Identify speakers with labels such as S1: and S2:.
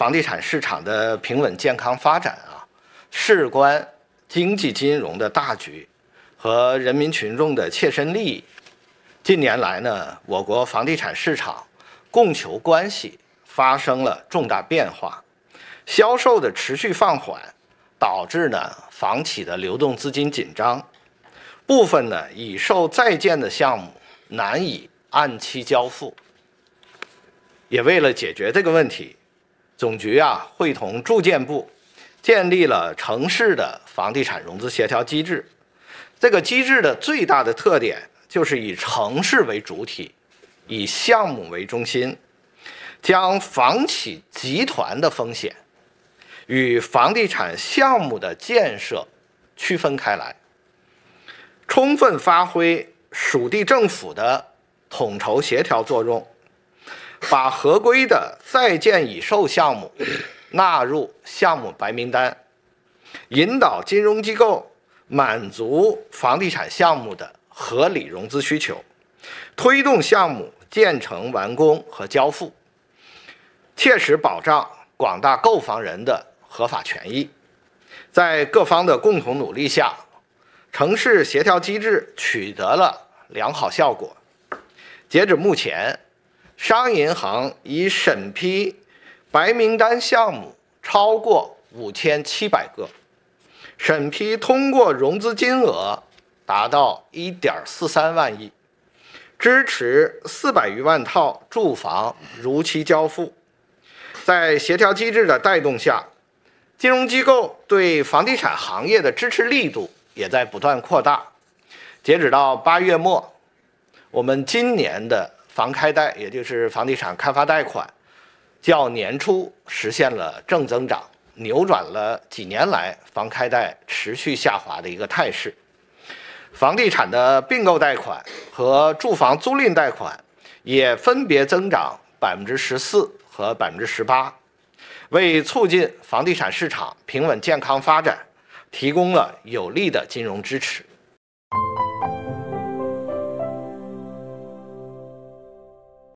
S1: 房地产市场的平稳健康发展啊，事关经济金融的大局和人民群众的切身利益。近年来呢，我国房地产市场供求关系发生了重大变化，销售的持续放缓导致呢，房企的流动资金紧张，部分呢已售在建的项目难以按期交付。也为了解决这个问题。总局啊，会同住建部建立了城市的房地产融资协调机制。这个机制的最大的特点就是以城市为主体，以项目为中心，将房企集团的风险与房地产项目的建设区分开来，充分发挥属地政府的统筹协调作用。把合规的在建已售项目纳入项目白名单，引导金融机构满足房地产项目的合理融资需求，推动项目建成完工和交付，切实保障广大购房人的合法权益。在各方的共同努力下，城市协调机制取得了良好效果。截至目前。商业银行已审批白名单项目超过五千七百个，审批通过融资金额达到一点四三万亿，支持四百余万套住房如期交付。在协调机制的带动下，金融机构对房地产行业的支持力度也在不断扩大。截止到八月末，我们今年的。房开贷，也就是房地产开发贷款，较年初实现了正增长，扭转了几年来房开贷持续下滑的一个态势。房地产的并购贷款和住房租赁贷款也分别增长百分之十四和百分之十八，为促进房地产市场平稳健康发展提供了有力的金融支持。